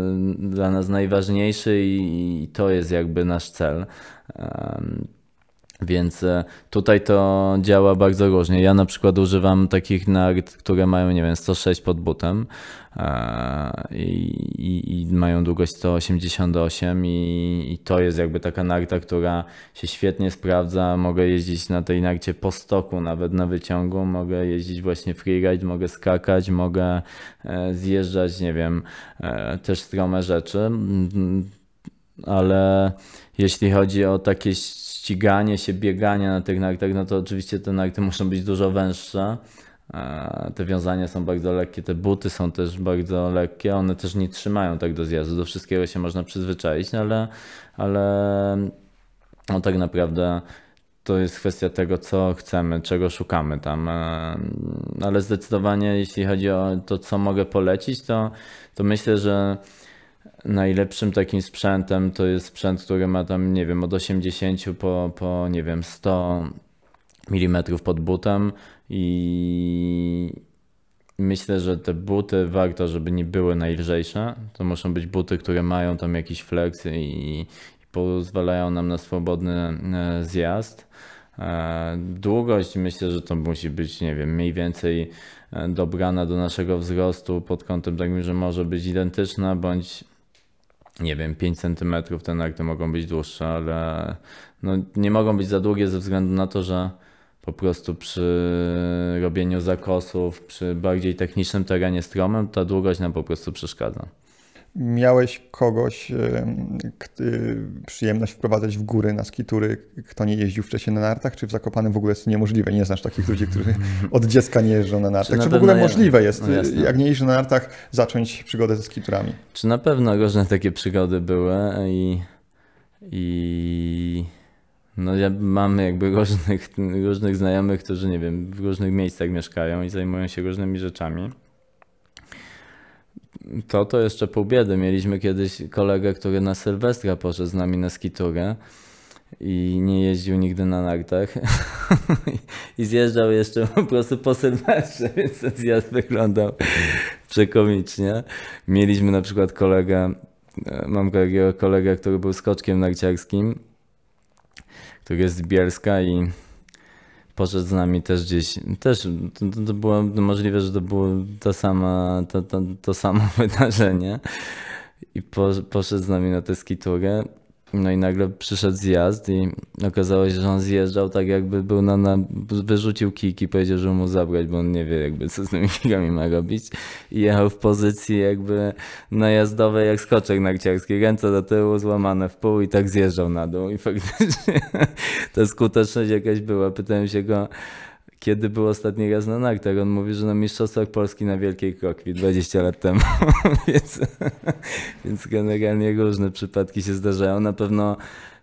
dla nas najważniejszy i, i to jest jakby nasz cel. więc e, tutaj to działa bardzo różnie. Ja na przykład używam takich nart, które mają, nie wiem, 106 pod butem, E, i, i, mają długość 188 i, i, to jest jakby taka narta, która się świetnie sprawdza. Mogę jeździć na tej narcie po stoku, nawet na wyciągu, mogę jeździć właśnie freeride, mogę skakać, mogę e, zjeżdżać, nie wiem, e, też strome rzeczy, ale jeśli chodzi o takie ściganie się, bieganie na tych nartach, no to oczywiście te narty muszą być dużo węższe, E, te wiązania są bardzo lekkie, te buty są też bardzo lekkie, one też nie trzymają tak do zjazdu, do wszystkiego się można przyzwyczaić, no ale, ale no tak naprawdę to jest kwestia tego, co chcemy, czego szukamy tam. E, no ale zdecydowanie, jeśli chodzi o to, co mogę polecić, to, to myślę, że najlepszym takim sprzętem to jest sprzęt, który ma tam, nie wiem, od 80 po, po nie wiem, 100 mm pod butem i myślę, że te buty warto, żeby nie były najlżejsze. To muszą być buty, które mają tam jakiś flex i, pozwalają nam na swobodny e, zjazd. E, długość myślę, że to musi być, nie wiem, mniej więcej e, dobrana do naszego wzrostu pod kątem takim, że może być identyczna bądź nie wiem, 5 cm te narty mogą być dłuższe, ale no, nie mogą być za długie ze względu na to, że po prostu przy robieniu zakosów, przy bardziej technicznym terenie stromym, ta długość nam po prostu przeszkadza. Miałeś kogoś y, przyjemność wprowadzać w góry na skitury, kto nie jeździł wcześniej na nartach, czy w Zakopanym w ogóle jest niemożliwe? Nie znasz takich ludzi, którzy od dziecka nie jeżdżą na nartach. Czy, czy w ogóle możliwe jest, no jak nie jeździ na nartach, zacząć przygodę ze skiturami? Czy na pewno różne takie przygody były i... i no ja mam jakby różnych, różnych znajomych, którzy nie wiem, w różnych miejscach mieszkają i zajmują się różnymi rzeczami. To to jeszcze pół biedy. Mieliśmy kiedyś kolegę, który na Sylwestra poszedł z nami na skiturę i nie jeździł nigdy na nartach i zjeżdżał jeszcze po prostu po sylwestrze, więc ten zjazd wyglądał przekomicznie. Mieliśmy na przykład kolegę, e, mam kolegę, kolegę który był skoczkiem narciarskim który jest z Bielska i poszedł z nami też gdzieś. Też to, to było możliwe, że to było to, sama, to, to, to samo wydarzenie. I po, poszedł z nami na tę skiturę. No i nagle przyszedł zjazd i okazało się, że on zjeżdżał tak jakby był na, na wyrzucił kiki, powiedział, że mu zabrać, bo on nie wie jakby co z tymi kikami ma robić. I jechał w pozycji jakby najazdowej jak skoczek narciarski, ręce do tyłu, złamane w pół i tak zjeżdżał na dół. I faktycznie ta skuteczność jakaś była. Pytałem się go, kiedy był ostatni raz na nartach? On mówi, że na Mistrzostwach Polski na Wielkiej Krokwi 20 lat temu. więc, więc generalnie różne przypadki się zdarzają. Na pewno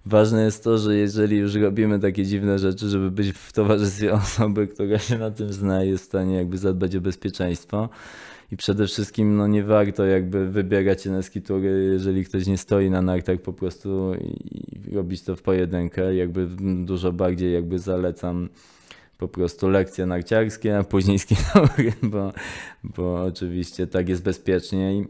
ważne jest to, że jeżeli już robimy takie dziwne rzeczy, żeby być w towarzystwie osoby, która się na tym zna i jest w stanie jakby zadbać o bezpieczeństwo. I przede wszystkim no, nie warto jakby wybierać się na skitury, jeżeli ktoś nie stoi na nartach po prostu i robić to w pojedynkę. Jakby dużo bardziej jakby zalecam po prostu lekcje narciarskie, a później skinory, bo, bo oczywiście tak jest bezpieczniej.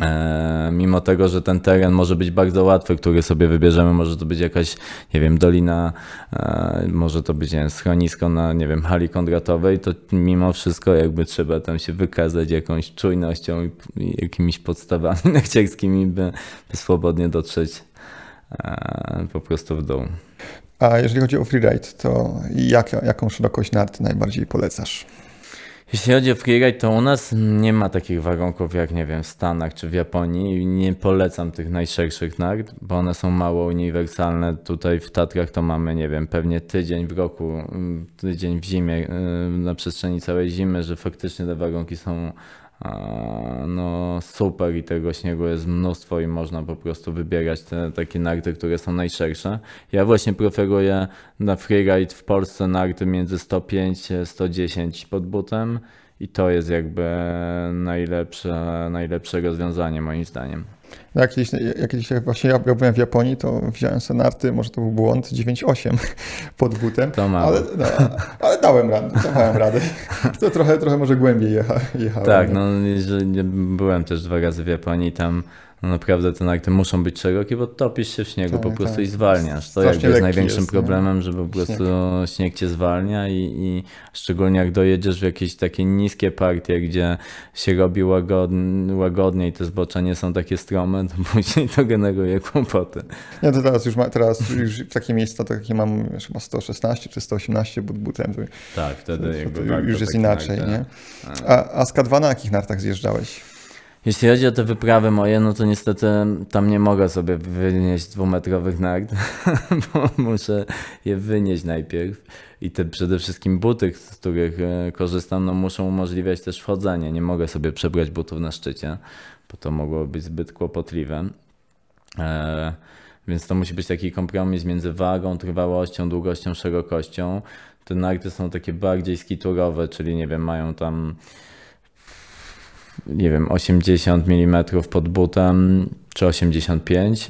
E, mimo tego, że ten teren może być bardzo łatwy, który sobie wybierzemy, może to być jakaś, nie wiem, dolina, e, może to być nie wiem, schronisko na, nie wiem, hali kondratowej, to mimo wszystko jakby trzeba tam się wykazać jakąś czujnością i, jakimiś podstawami narciarskimi, by, swobodnie dotrzeć e, po prostu w dół. A jeżeli chodzi o freeride, to jak, jaką szerokość nart najbardziej polecasz? Jeśli chodzi o freeride, to u nas nie ma takich warunków jak, nie wiem, w Stanach czy w Japonii. Nie polecam tych najszerszych nart, bo one są mało uniwersalne. Tutaj w Tatrach to mamy, nie wiem, pewnie tydzień w roku, mm, tydzień w zimie, y, na przestrzeni całej zimy, że faktycznie te warunki są no super i tego śniegu jest mnóstwo i można po prostu wybierać te takie narty, które są najszersze. Ja właśnie preferuję na freeride w Polsce narty między 105-110 pod butem i to jest jakby najlepsze, najlepsze rozwiązanie moim zdaniem. No, ja kiedyś, ja kiedyś właśnie ja byłem w Japonii, to wziąłem sonarty, może to był błąd, 9.8 pod butem. To mało. Ale, no, ale dałem radę, dałem radę. To trochę, trochę może głębiej jecha, jechałem. Tak, no byłem też dwa razy w Japonii, tam no naprawdę te narty muszą być szerokie, bo topisz się w śniegu tak, po prostu tak. i zwalniasz. To jakby jest największym jest, problemem, że po prostu śnieg, śnieg cię zwalnia i, i, szczególnie jak dojedziesz w jakieś takie niskie partie, gdzie się robi łagodnie, łagodniej, te zbocza nie są takie strome, to później to generuje kłopoty. Ja to teraz już, ma, teraz już w takie miejsca to takie mam chyba 116 czy 118 but butem. Tak, wtedy to, to, to już jest inaczej. Nie? Tak. A, a z K2 na jakich nartach zjeżdżałeś? Jeśli chodzi o te wyprawy moje, no to niestety tam nie mogę sobie wynieść dwumetrowych nart, bo muszę je wynieść najpierw. I te przede wszystkim buty, z których e, korzystam, no muszą umożliwiać też wchodzenie. Nie mogę sobie przebrać butów na szczycie, bo to mogłoby być zbyt kłopotliwe. E, więc to musi być taki kompromis między wagą, trwałością, długością, szerokością. Te narty są takie bardziej skiturowe, czyli nie wiem, mają tam nie wiem, 80 mm pod butem czy 85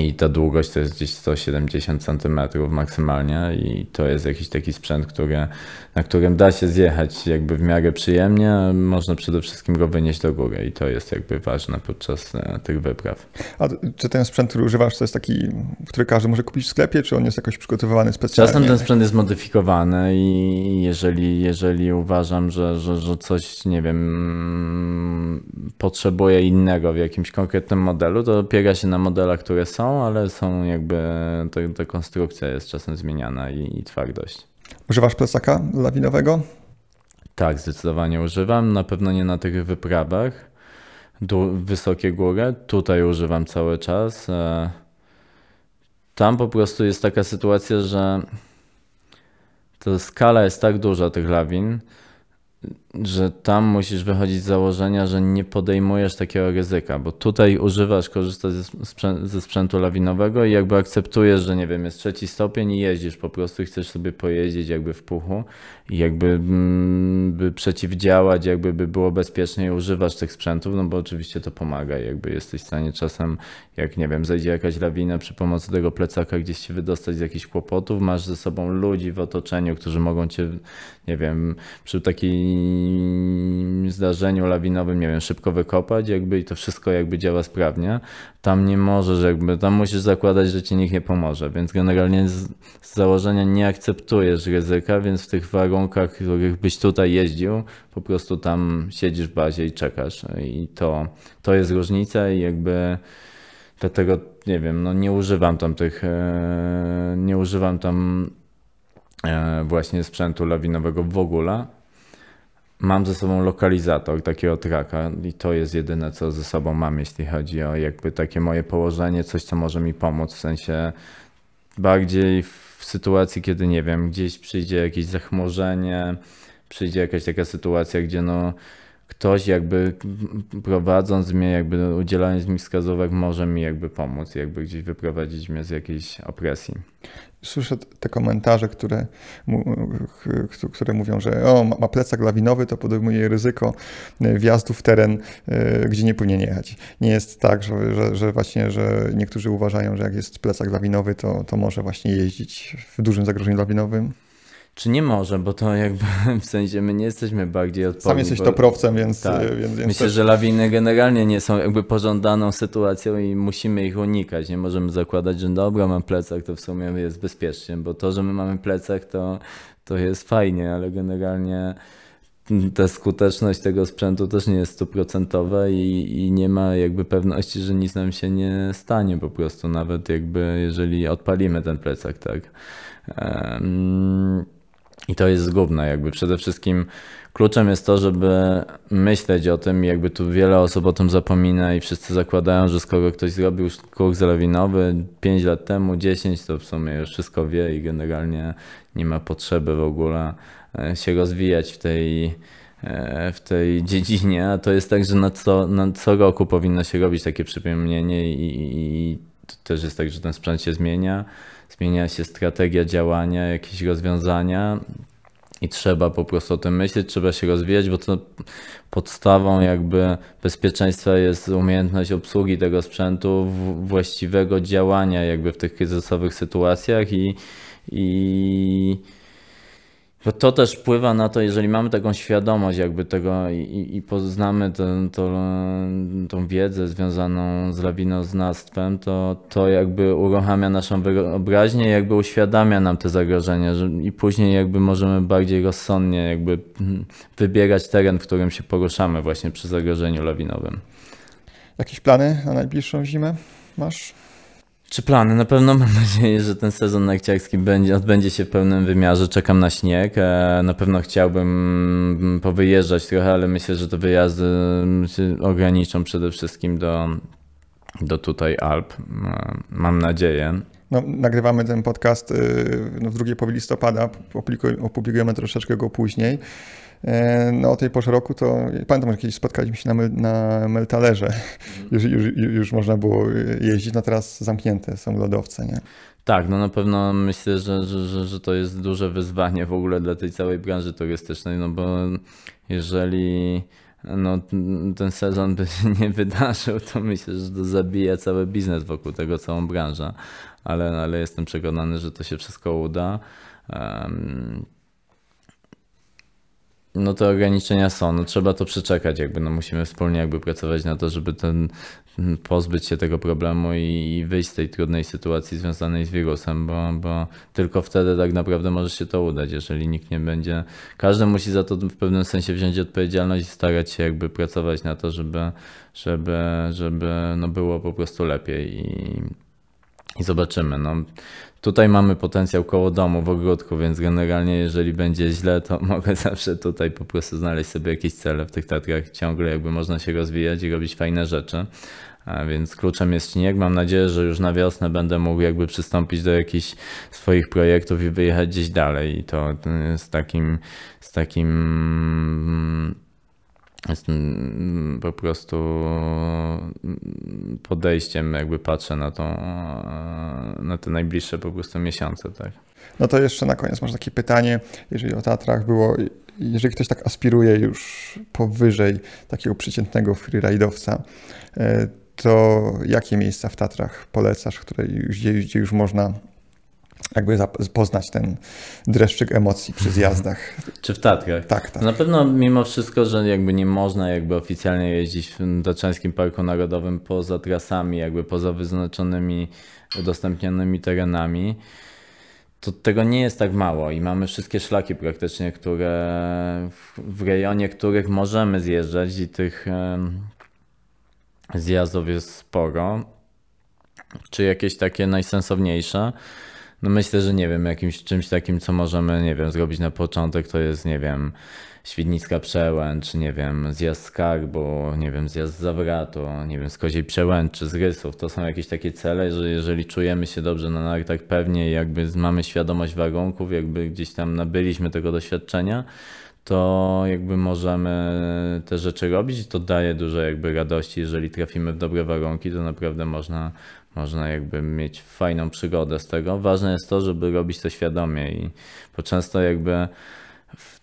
i ta długość to jest gdzieś 170 cm maksymalnie i to jest jakiś taki sprzęt, który, na którym da się zjechać jakby w miarę przyjemnie, można przede wszystkim go wynieść do góry i to jest jakby ważne podczas e, tych wypraw. A czy ten sprzęt, który używasz, to jest taki, który każdy może kupić w sklepie, czy on jest jakoś przygotowywany specjalnie? Czasem ten sprzęt jest modyfikowany i jeżeli, jeżeli uważam, że, że, że coś, nie wiem, mm, potrzebuje innego w jakimś konkretnym modelu, to opiera się na modelach, które są są, no, ale są jakby, ta konstrukcja jest czasem zmieniana i, i twardość. Używasz plecaka lawinowego? Tak, zdecydowanie używam. Na pewno nie na tych wyprawach. Du wysokie góry. Tutaj używam cały czas. E, tam po prostu jest taka sytuacja, że ta skala jest tak duża tych lawin, że tam musisz wychodzić z założenia, że nie podejmujesz takiego ryzyka, bo tutaj używasz, korzystasz ze, sprzę ze sprzętu lawinowego i jakby akceptujesz, że nie wiem, jest trzeci stopień i jeździsz po prostu i chcesz sobie pojeździć jakby w puchu i jakby mm, by przeciwdziałać, jakby by było bezpieczniej, używasz tych sprzętów, no bo oczywiście to pomaga, jakby jesteś w stanie czasem, jak nie wiem, zejdzie jakaś lawina przy pomocy tego plecaka gdzieś się wydostać z jakichś kłopotów, masz ze sobą ludzi w otoczeniu, którzy mogą cię, nie wiem, przy takiej zdarzeniu lawinowym, nie wiem, szybko wykopać jakby i to wszystko jakby działa sprawnie. Tam nie możesz jakby, tam musisz zakładać, że ci nikt nie pomoże, więc generalnie z, założenia nie akceptujesz ryzyka, więc w tych warunkach, w których byś tutaj jeździł, po prostu tam siedzisz w bazie i czekasz i to, to jest różnica i jakby dlatego nie wiem, no nie używam tam tych, e, nie używam tam e, właśnie sprzętu lawinowego w ogóle mam ze sobą lokalizator takiego traka i to jest jedyne, co ze sobą mam, jeśli chodzi o jakby takie moje położenie, coś, co może mi pomóc, w sensie bardziej w sytuacji, kiedy nie wiem, gdzieś przyjdzie jakieś zachmurzenie, przyjdzie jakaś taka sytuacja, gdzie no ktoś jakby prowadząc mnie, jakby udzielając mi wskazówek, może mi jakby pomóc, jakby gdzieś wyprowadzić mnie z jakiejś opresji słyszę te komentarze, które, które mówią, że o, ma plecak lawinowy, to podejmuje ryzyko e, wjazdu w teren, e, gdzie nie powinien jechać. Nie jest tak, że, że, że, właśnie, że niektórzy uważają, że jak jest plecak lawinowy, to, to może właśnie jeździć w dużym zagrożeniu lawinowym. Czy nie może, bo to jakby w sensie my nie jesteśmy bardziej odporni. Sam jesteś bo... toprowcem, więc, tak. E, więc, więc Myślę, też... że lawiny generalnie nie są jakby pożądaną sytuacją i musimy ich unikać. Nie możemy zakładać, że dobra, mam plecak, to w sumie jest bezpiecznie, bo to, że my mamy plecak, to, to jest fajnie, ale generalnie ta skuteczność tego sprzętu też nie jest stuprocentowa i, i nie ma jakby pewności, że nic nam się nie stanie po prostu, nawet jakby jeżeli odpalimy ten plecak, tak. Um i to jest zgubne, jakby przede wszystkim kluczem jest to, żeby myśleć o tym, jakby tu wiele osób o tym zapomina i wszyscy zakładają, że z kogo ktoś zrobił kurs lawinowy 5 lat temu, 10 to w sumie już wszystko wie i generalnie nie ma potrzeby w ogóle e, się rozwijać w tej, e, w tej dziedzinie, a to jest tak, że na co, na co roku powinno się robić takie przypomnienie i, i, i też jest tak, że ten sprzęt się zmienia zmienia się strategia działania, jakieś rozwiązania i trzeba po prostu o tym myśleć, trzeba się rozwijać, bo to podstawą jakby bezpieczeństwa jest umiejętność obsługi tego sprzętu, właściwego działania jakby w tych kryzysowych sytuacjach i, i bo to też wpływa na to, jeżeli mamy taką świadomość jakby tego i, i poznamy ten, to, tą wiedzę związaną z lawinoznawstwem, to to jakby uruchamia naszą wyobraźnię, jakby uświadamia nam te zagrożenia że, i później jakby możemy bardziej rozsądnie jakby wybierać teren, w którym się poruszamy właśnie przy zagrożeniu lawinowym. Jakieś plany na najbliższą zimę masz? Czy plany? Na pewno mam nadzieję, że ten sezon nakciarski będzie, odbędzie się w pełnym wymiarze. Czekam na śnieg. E, na pewno chciałbym powyjeżdżać trochę, ale myślę, że te wyjazdy mm, się ograniczą przede wszystkim do, do tutaj Alp. E, mam nadzieję. No, nagrywamy ten podcast y, no, w drugiej połowie listopada, opublikujemy troszeczkę go później. E, no o tej porze roku to, pamiętam, że kiedyś spotkaliśmy się na, my, na Meltalerze, mhm. już, już, już można było jeździć, no teraz zamknięte są lodowce, nie? Tak, no na pewno myślę, że, że, że, to jest duże wyzwanie w ogóle dla tej całej branży turystycznej, no bo jeżeli no, ten sezon by się nie wydarzył, to myślę, że to zabija cały biznes wokół tego, całą branżę, ale, ale jestem przekonany, że to się wszystko uda. Um, no te ograniczenia są, no trzeba to przeczekać jakby, no musimy wspólnie jakby pracować na to, żeby ten, pozbyć się tego problemu i, wyjść z tej trudnej sytuacji związanej z wirusem, bo, bo tylko wtedy tak naprawdę może się to udać, jeżeli nikt nie będzie, każdy musi za to w pewnym sensie wziąć odpowiedzialność i starać się jakby pracować na to, żeby, żeby, żeby no było po prostu lepiej i, i zobaczymy. No, Tutaj mamy potencjał koło domu w ogródku, więc generalnie jeżeli będzie źle, to mogę zawsze tutaj po prostu znaleźć sobie jakieś cele w tych Tatrach. Ciągle jakby można się rozwijać i robić fajne rzeczy. A więc kluczem jest śnieg. Mam nadzieję, że już na wiosnę będę mógł jakby przystąpić do jakichś swoich projektów i wyjechać gdzieś dalej. I to e, z takim, z takim mm, po prostu podejściem, jakby patrzę na, tą, na te najbliższe po prostu miesiące. Tak. No to jeszcze na koniec masz takie pytanie, jeżeli o Tatrach było, jeżeli ktoś tak aspiruje już powyżej takiego przeciętnego freeridowca, e, to jakie miejsca w Tatrach polecasz, które, już gdzie już można jakby poznać ten dreszczyk emocji przy mhm. zjazdach. Czy w Tatrach? Tak, tak. Na pewno mimo wszystko, że jakby nie można jakby oficjalnie jeździć w Tatrzańskim Parku Narodowym poza trasami, jakby poza wyznaczonymi, udostępnionymi terenami, to tego nie jest tak mało i mamy wszystkie szlaki praktycznie, które w rejonie których możemy zjeżdżać i tych zjazdów jest sporo. Czy jakieś takie najsensowniejsze? No myślę, że nie wiem, jakimś czymś takim, co możemy, nie wiem, zrobić na początek, to jest, nie wiem, Świdnicka Przełęcz, nie wiem, zjazd skarbu, nie wiem, zjazd Zawratu, nie wiem, z Koziej Przełęczy, z Rysów. To są jakieś takie cele, że jeżeli czujemy się dobrze na nartach tak pewnie i jakby mamy świadomość warunków, jakby gdzieś tam nabyliśmy tego doświadczenia, to jakby możemy te rzeczy robić i to daje dużo jakby radości. Jeżeli trafimy w dobre warunki, to naprawdę można, można jakby mieć fajną przygodę z tego. Ważne jest to, żeby robić to świadomie i bo często jakby w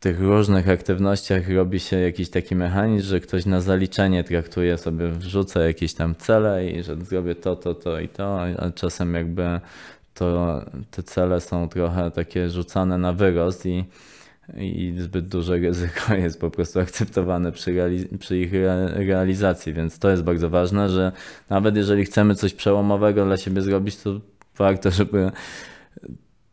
tych różnych aktywnościach robi się jakiś taki mechanizm, że ktoś na zaliczenie traktuje sobie, wrzuca jakieś tam cele i że zrobię to, to, to i to, a czasem jakby to, te cele są trochę takie rzucane na wyrost i i zbyt duże ryzyko jest po prostu akceptowane przy, realiz- przy ich re- realizacji, więc to jest bardzo ważne, że nawet jeżeli chcemy coś przełomowego dla siebie zrobić, to warto, żeby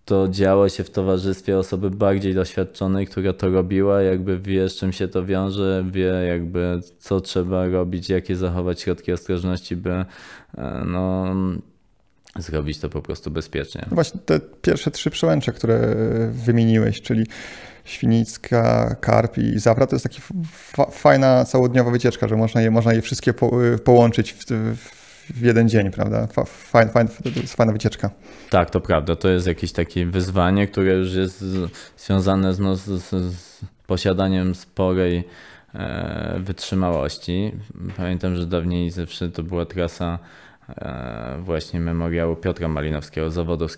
to działo się w towarzystwie osoby bardziej doświadczonej, która to robiła, jakby wie, z czym się to wiąże, wie jakby co trzeba robić, jakie zachować środki ostrożności, by e, no, zrobić to po prostu bezpiecznie. Właśnie te pierwsze trzy przełęcze, które e, wymieniłeś, czyli świnicka, karp i zawra, to jest taka fajna całodniowa wycieczka, że można je, można je wszystkie po, y, połączyć w, w, jeden dzień, prawda? Fajna, fajna, to jest fajna wycieczka. Tak, to prawda. To jest jakieś takie wyzwanie, które już jest związane z, no, z, z posiadaniem sporej e, wytrzymałości. Pamiętam, że dawniej zawsze to była trasa e, właśnie memoriału Piotra Malinowskiego z zawodów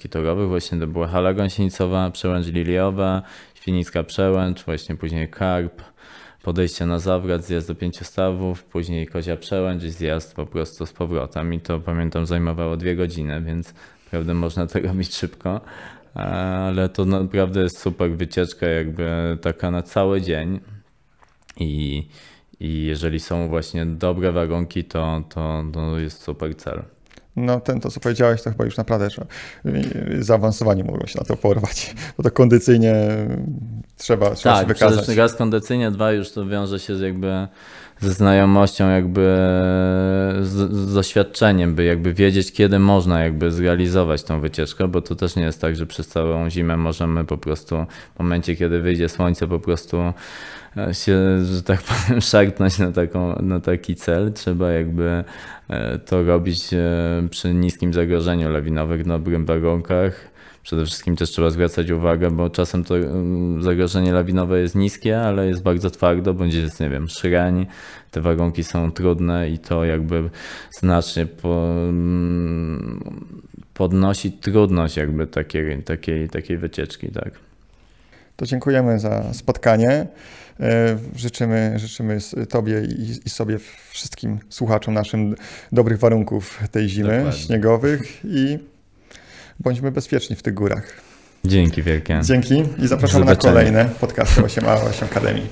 Właśnie to była hala gąsienicowa, przełęcz Liliowa, Finicka Przełęcz, właśnie później Karp, podejście na Zawrat, zjazd do Pięciu Stawów, później Kozia Przełęcz i zjazd po prostu z powrotem. I to pamiętam zajmowało dwie godziny, więc naprawdę można to robić szybko. Ale to naprawdę jest super wycieczka, jakby taka na cały dzień. I, i jeżeli są właśnie dobre warunki, to, to, to jest super cel no ten, to co powiedziałeś, to chyba już naprawdę trzeba, zaawansowanie mogą się na to porwać, bo to kondycyjnie trzeba, trzeba tak, się wykazać. Tak, raz kondycyjnie, dwa już to wiąże się z jakby ze znajomością, jakby z, z doświadczeniem, by jakby wiedzieć, kiedy można jakby zrealizować tą wycieczkę, bo to też nie jest tak, że przez całą zimę możemy po prostu w momencie, kiedy wyjdzie słońce, po prostu e, się, że tak powiem, szarpnąć na, taką, na taki cel. Trzeba jakby e, to robić e, przy niskim zagrożeniu lawinowym, na dobrym warunkach Przede wszystkim też trzeba zwracać uwagę, bo czasem to mm, zagrożenie lawinowe jest niskie, ale jest bardzo twardo, będzie, jest, nie wiem, szrań, te warunki są trudne i to jakby znacznie po, mm, podnosi trudność jakby takiej, takiej, takiej wycieczki, tak. To dziękujemy za spotkanie. E, życzymy, życzymy Tobie i, sobie wszystkim słuchaczom naszym dobrych warunków tej zimy Dokładnie. śniegowych i Bądźmy bezpieczni w tych górach. Dzięki wielkie. Dzięki i zapraszam na kolejne podcasty 8A 8 Akademii.